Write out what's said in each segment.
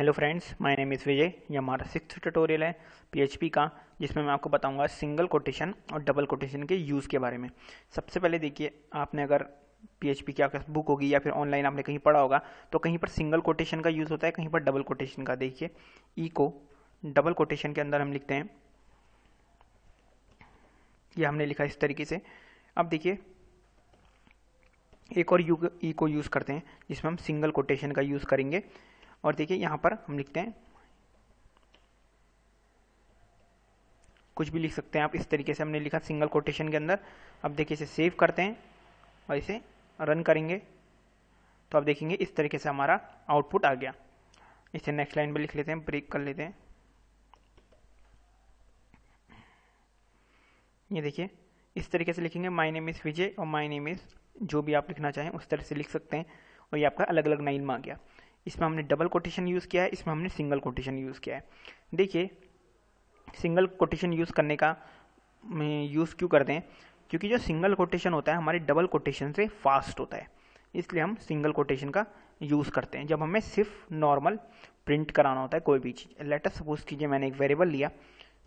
hello friends my name is Vijay ये हमारा six tutorial है पीएचपी का जिसमें मैं आपको बताऊंगा सिंगल कोटेशन और डबल कोटेशन के यूज़ के बारे में सबसे पहले देखिए आपने अगर पीएचपी की आपके बुक होगी या फिर ऑनलाइन आपने कहीं पढ़ा होगा तो कहीं पर सिंगल कोटेशन का यूज़ होता है कहीं पर डबल कोटेशन का देखिए ई को डबल कोटेशन के अंदर हम लिखते हैं यह हमने लिखा इस तरीके से अब देखिए एक और यू ई को यूज़ करते हैं जिसमें हम सिंगल कोटेशन का यूज़ करेंगे और देखिए यहां पर हम लिखते हैं कुछ भी लिख सकते हैं आप इस तरीके से हमने लिखा सिंगल कोटेशन के अंदर अब देखिए इसे सेव करते हैं और इसे रन करेंगे तो आप देखेंगे इस तरीके से हमारा आउटपुट आ गया इसे नेक्स्ट लाइन पर लिख लेते हैं ब्रेक कर लेते हैं ये देखिए इस तरीके से लिखेंगे माय नेम इज़ विजय और माय नेम इज़ जो भी आप लिखना चाहें उस तरह से लिख सकते हैं और ये आपका अलग अलग नाइन में आ गया इसमें हमने डबल कोटेशन यूज़ किया है इसमें हमने सिंगल कोटेशन यूज़ किया है देखिए सिंगल कोटेशन यूज़ करने का यूज़ क्यों करते हैं क्योंकि जो सिंगल कोटेशन होता है हमारे डबल कोटेशन से फास्ट होता है इसलिए हम सिंगल कोटेशन का यूज़ करते हैं जब हमें सिर्फ नॉर्मल प्रिंट कराना होता है कोई भी चीज़ लेटर सपोज कीजिए मैंने एक वेरिएबल लिया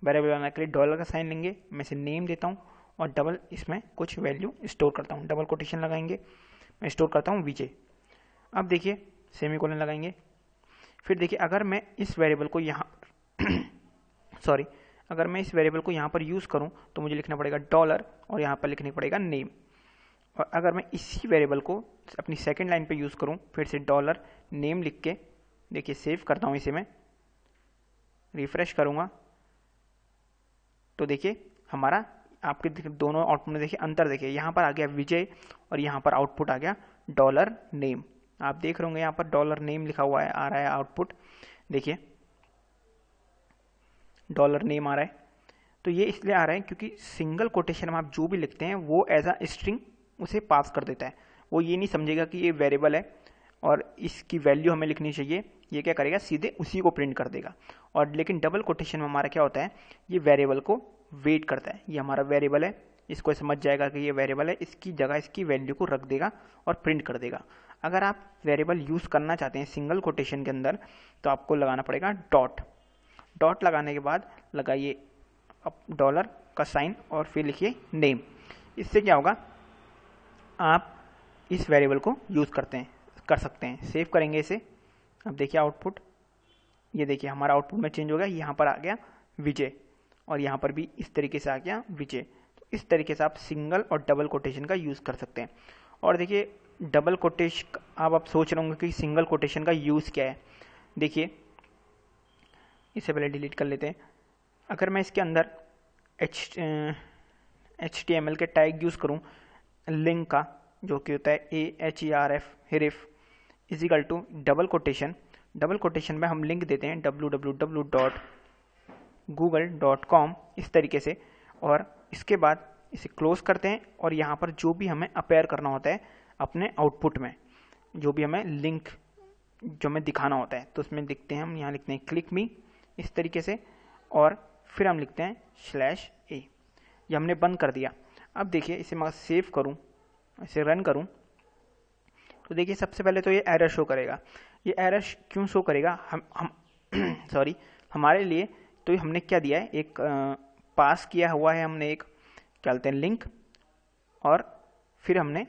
वेरिएबल बनाने के लिए डॉलर का साइन लेंगे मैं इसे नेम देता हूँ और डबल इसमें कुछ वैल्यू स्टोर करता हूँ डबल कोटेशन लगाएंगे मैं स्टोर करता हूँ विजय अब देखिए सेमी कॉलन लगाएंगे फिर देखिए अगर मैं इस वेरिएबल को यहाँ सॉरी अगर मैं इस वेरिएबल को यहाँ पर यूज़ करूँ तो मुझे लिखना पड़ेगा डॉलर और यहाँ पर लिखना पड़ेगा नेम और अगर मैं इसी वेरिएबल को अपनी सेकेंड लाइन पर यूज़ करूँ फिर से डॉलर नेम लिख के देखिए सेव करता हूँ इसे मैं रिफ्रेश करूँगा तो देखिए हमारा आपके दोनों आउटपुट में देखिए अंतर देखिए यहाँ पर आ गया विजय और यहाँ पर आउटपुट आ गया डॉलर नेम आप देख रहे होंगे यहाँ पर डॉलर नेम लिखा हुआ है आ रहा है आउटपुट देखिए डॉलर नेम आ रहा है तो ये इसलिए आ रहा है क्योंकि सिंगल कोटेशन में आप जो भी लिखते हैं वो एज अ स्ट्रिंग उसे पास कर देता है वो ये नहीं समझेगा कि ये वेरिएबल है और इसकी वैल्यू हमें लिखनी चाहिए ये क्या करेगा सीधे उसी को प्रिंट कर देगा और लेकिन डबल कोटेशन में हमारा क्या होता है ये वेरिएबल को वेट करता है ये हमारा वेरिएबल है इसको समझ जाएगा कि ये वेरिएबल है इसकी जगह इसकी वैल्यू को रख देगा और प्रिंट कर देगा अगर आप वेरिएबल यूज़ करना चाहते हैं सिंगल कोटेशन के अंदर तो आपको लगाना पड़ेगा डॉट डॉट लगाने के बाद लगाइए डॉलर का साइन और फिर लिखिए नेम इससे क्या होगा आप इस वेरिएबल को यूज़ करते हैं कर सकते हैं सेव करेंगे इसे अब देखिए आउटपुट ये देखिए हमारा आउटपुट में चेंज हो गया यहाँ पर आ गया विजय और यहाँ पर भी इस तरीके से आ गया विजय तो इस तरीके से आप सिंगल और डबल कोटेशन का यूज़ कर सकते हैं और देखिए डबल कोटेशन आप आप सोच रहे होंगे कि सिंगल कोटेशन का यूज़ क्या है देखिए इसे पहले डिलीट कर लेते हैं अगर मैं इसके अंदर H H T M L के टैग यूज़ करूँ लिंक का जो कि होता है A H E R F href is equal to double quotation double quotation में हम लिंक देते हैं W W W dot Google dot com इस तरीके से और इसके बाद इसे क्लोज करते हैं और यहाँ पर जो भी हमें अपेयर करना होता है अपने आउटपुट में जो भी हमें लिंक जो हमें दिखाना होता है तो उसमें लिखते हैं हम यहाँ लिखते हैं क्लिक मी इस तरीके से और फिर हम लिखते हैं स्लैश ए ये हमने बंद कर दिया अब देखिए इसे मैं सेव करूँ इसे रन करूँ तो देखिए सबसे पहले तो ये एरर शो करेगा ये एरर क्यों शो करेगा हम हम सॉरी हमारे लिए तो हमने क्या दिया है एक आ, पास किया हुआ है हमने एक क्या बोलते हैं लिंक और फिर हमने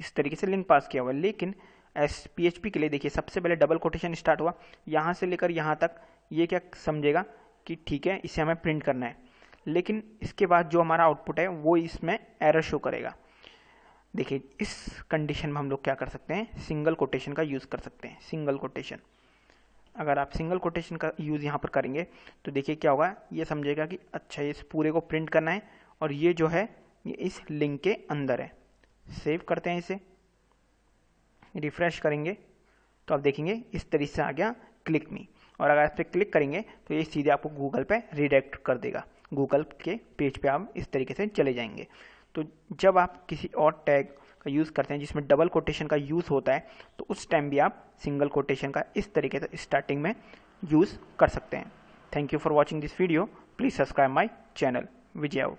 इस तरीके से लिंक पास किया हुआ लेकिन एस पी एच पी के लिए देखिए सबसे पहले डबल कोटेशन स्टार्ट हुआ यहाँ से लेकर यहाँ तक ये क्या समझेगा कि ठीक है इसे हमें प्रिंट करना है लेकिन इसके बाद जो हमारा आउटपुट है वो इसमें एरर शो करेगा देखिए इस कंडीशन में हम लोग क्या कर सकते हैं सिंगल कोटेशन का यूज़ कर सकते हैं सिंगल कोटेशन अगर आप सिंगल कोटेशन का यूज़ यहाँ पर करेंगे तो देखिए क्या होगा ये समझेगा कि अच्छा ये इस पूरे को प्रिंट करना है और ये जो है ये इस लिंक के अंदर है सेव करते हैं इसे रिफ्रेश करेंगे तो आप देखेंगे इस तरीके से आ गया क्लिक मी और अगर इस पर क्लिक करेंगे तो ये सीधे आपको गूगल पे रिडायरेक्ट कर देगा गूगल के पेज पे आप इस तरीके से चले जाएंगे तो जब आप किसी और टैग का यूज़ करते हैं जिसमें डबल कोटेशन का यूज़ होता है तो उस टाइम भी आप सिंगल कोटेशन का इस तरीके से स्टार्टिंग में यूज़ कर सकते हैं thank you for watching this video please subscribe my channel Vijay